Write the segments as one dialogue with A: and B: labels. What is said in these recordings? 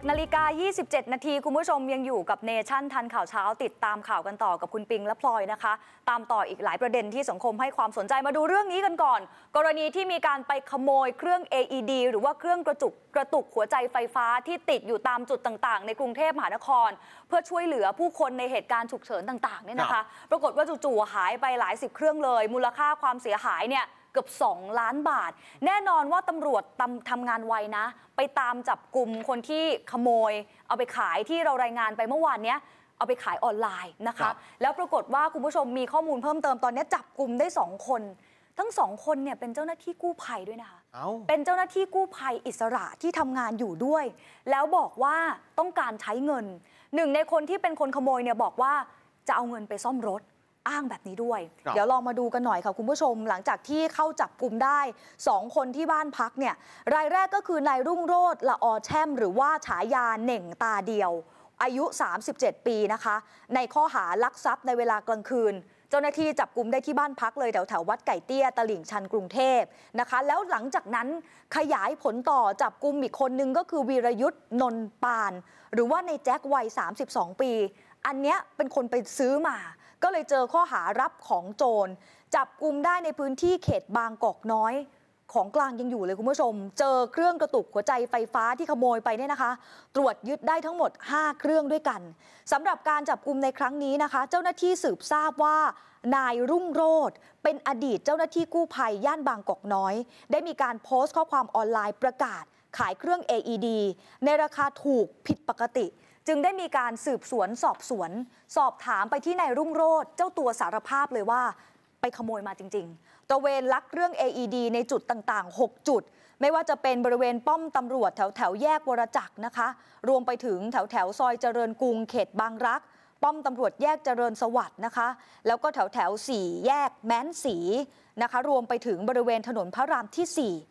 A: 6นาฬิกา 27 นาที คุณผู้ชมยังอยู่กับเนชั่นทันข่าวเช้า ติดตามข่าวกันต่อกับคุณปิงและพลอยนะคะ ตามต่ออีกหลายประเด็นที่สังคมให้ความสนใจมาดูเรื่องนี้กันก่อน กรณีที่มีการไปขโมยเครื่อง AED หรือว่าเครื่องกระจุกกระตุกหัวใจไฟฟ้าที่ติดอยู่ตามจุดต่างๆ ในกรุงเทพมหานคร เพื่อช่วยเหลือผู้คนในเหตุการณ์ฉุกเฉินต่างๆเนี่ยนะคะ ปรากฏว่าจู่ๆหายไปหลายสิบเครื่องเลย มูลค่าความเสียหายเนี่ยเกือบ2 ล้านบาท แน่นอนว่าตำรวจทำทำงานไวนะ ไปตามจับกลุ่มคนที่ขโมยเอาไปขายที่เรารายงานไปเมื่อวานเนี้ยเอาไปขายออนไลน์นะคคะแล้วปรากฏว่าคุณผู้ชมมีข้อมูลเพิ่มเติมตอนนี้จับกลุ่มได้ 2 คน ทั้งสองคนเนี่ยเป็นเจ้าหน้าที่กู้ภัยด้วยนะคะเเป็นเจ้าหน้าที่กู้ภัยอิสระที่ทำงานอยู่ด้วย แล้วบอกว่าต้องการใช้เงินหนึ่งในคนที่เป็นคนขโมยเนี่ยบอกว่าจะเอาเงินไปซ่อมรถอ้างแบบนี้ด้วย เดี๋ยวลองมาดูกันหน่อยค่ะ คุณผู้ชม หลังจากที่เข้าจับกลุ่มได้2คนที่บ้านพักเนี่ย รายแรกก็คือนายรุ่งโรธละออแช่ม หรือว่าฉายาเหน่งตาเดียว อายุ 37 ปีนะคะ ในข้อหาลักทรัพย์ในเวลากลางคืน เจ้าหน้าที่จับกลุ่มได้ที่บ้านพักเลยแถวแถววัดไก่เตี้ยตลิ่งชันกรุงเทพนะคะ แล้วหลังจากนั้นขยายผลต่อจับกลุ่มอีกคนนึงก็คือวีรยุทธ์นนปาน หรือว่าในแจ็ควัย 32 ปี อันเนี้ยเป็นคนไปซื้อมาก็เลยเจอข้อหารับของโจร จับกลุ่มได้ในพื้นที่เขตบางกอกน้อย ของกลางยังอยู่เลยคุณผู้ชม เจอเครื่องกระตุกหัวใจ ไฟฟ้าที่ขโมยไปเนี่ยนะคะ ตรวจยึดได้ทั้งหมด 5 เครื่องด้วยกันสำหรับการจับกลุ่มในครั้งนี้นะคะ เจ้าหน้าที่สืบทราบว่านายรุ่งโรธเป็นอดีตเจ้าหน้าที่กู้ภัยย่านบางกอกน้อย ได้มีการโพสต์ข้อความออนไลน์ประกาศขายเครื่อง AED ในราคาถูกผิดปกติจึงได้มีการสืบสวนสอบสวนสอบถามไปที่นายรุ่งโรธเจ้าตัวสารภาพเลยว่า ไปขโมยมาจริง ๆตระเวนลักเรื่อง AED ในจุดต่างๆ 6 จุด ไม่ว่าจะเป็นบริเวณป้อมตำรวจแถวแถวแยกวรจักรนะคะ รวมไปถึงแถวแถวซอยเจริญกรุงเขตบางรัก ป้อมตำรวจแยกเจริญสวัสด์นะคะ แล้วก็แถวแถวสี่แยกแม้นสีนะคะรวมไปถึงบริเวณถนนพระรามที่ 4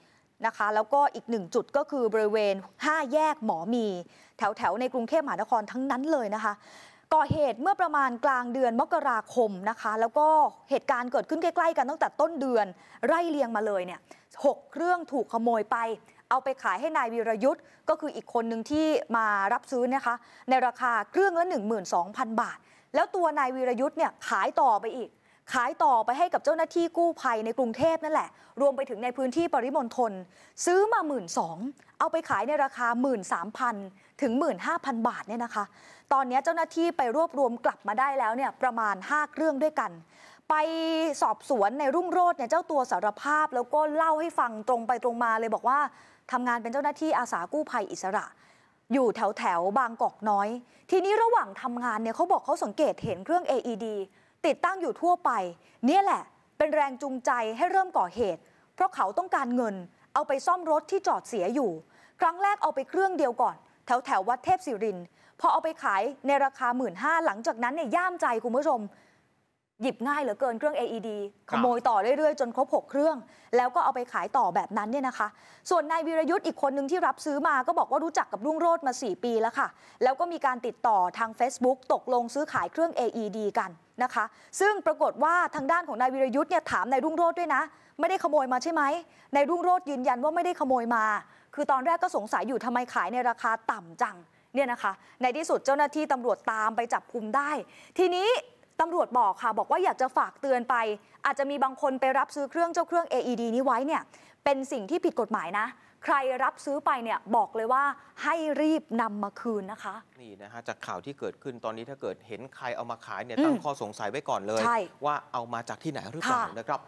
A: นะคะแล้วก็อีกหนึ่งจุดก็คือบริเวณ 5 แยกหมอมีแถวแถวในกรุงเทพมหานครทั้งนั้นเลยนะคะ ก่อเหตุเมื่อประมาณกลางเดือนมกราคมนะคะ แล้วก็เหตุการณ์เกิดขึ้นใกล้ๆกันตั้งแต่ต้นเดือนไร่เลียงมาเลยเนี่ยหกเครื่องถูกขโมยไป เอาไปขายให้นายวีรยุทธ์ ก็คืออีกคนหนึ่งที่มารับซื้อนะคะ ในราคาเครื่องละ 12,000 บาท แล้วตัวนายวีรยุทธ์เนี่ยขายต่อไปอีกขายต่อไปให้กับเจ้าหน้าที่กู้ภัยในกรุงเทพนั่นแหละ รวมไปถึงในพื้นที่ปริมณฑลซื้อมาหมื่นสองเอาไปขายในราคา 1 3 0 0 0ถึง 15,000 บาทเนี่ยนะคะ ตอนนี้เจ้าหน้าที่ไปรวบรวมกลับมาได้แล้วเนี่ยประมาณ 5เครื่องด้วยกัน ไปสอบสวนในรุ่งโรจน์เนี่ยเจ้าตัวสารภาพแล้วก็เล่าให้ฟังตรงไปตรงมาเลยบอกว่าทำงานเป็นเจ้าหน้าที่อาสากู้ภัยอิสระ อยู่แถวแถวบางกอกน้อยทีนี้ระหว่างทำงานเนี่ยเขาบอกเขาสังเกตเห็นเครื่อง AED ติดตั้งอยู่ทั่วไป เนี่ยแหละเป็นแรงจูงใจให้เริ่มก่อเหตุ เพราะเขาต้องการเงินเอาไปซ่อมรถที่จอดเสียอยู่ ครั้งแรกเอาไปเครื่องเดียวก่อนแถวแถววัดเทพศิรินพอเอาไปขายในราคาหมื่นห้า หลังจากนั้นเนี่ยย่ามใจคุณผู้ชมหยิบง่ายเหลือเกินเครื่อง AED ขโมยต่อเรื่อยๆ จนครบ 6 เครื่อง แล้วก็เอาไปขายต่อแบบนั้นเนี่ยนะคะ ส่วนนายวิรยุทธ์อีกคนหนึ่งที่รับซื้อมาก็บอกว่ารู้จักกับรุ่งโรจน์มา 4 ปีแล้วค่ะ แล้วก็มีการติดต่อทาง Facebook ตกลงซื้อขายเครื่อง AED กันนะคะ ซึ่งปรากฏว่าทางด้านของนายวิรยุทธ์เนี่ยถามนายรุ่งโรจน์ด้วยนะ ไม่ได้ขโมยมาใช่ไหมนายรุ่งโรจน์ยืนยันว่าไม่ได้ขโมยมา คือตอนแรกก็สงสัยอยู่ทำไมขายในราคาต่ำจังเนี่ยนะคะในที่สุดเจ้าหน้าที่ตำรวจตามไปจับกุมได้ ทีนี้ตำรวจบอกค่ะ บอกว่าอยากจะฝากเตือนไป อาจจะมีบางคนไปรับซื้อเครื่องเจ้าเครื่อง AED นี้ไว้เนี่ย เป็นสิ่งที่ผิดกฎหมายนะ ใครรับซื้อไปเนี่ยบอกเลยว่าให้รีบนำมาคืนนะคะ นี่นะฮะจากข่าวที่เกิดขึ้นตอนนี้ถ้าเกิดเห็นใครเอามาขายเนี่ยตั้งข้อสงสัยไว้ก่อนเลย ว่าเอามาจากที่ไหนหรือเปล่านะครับ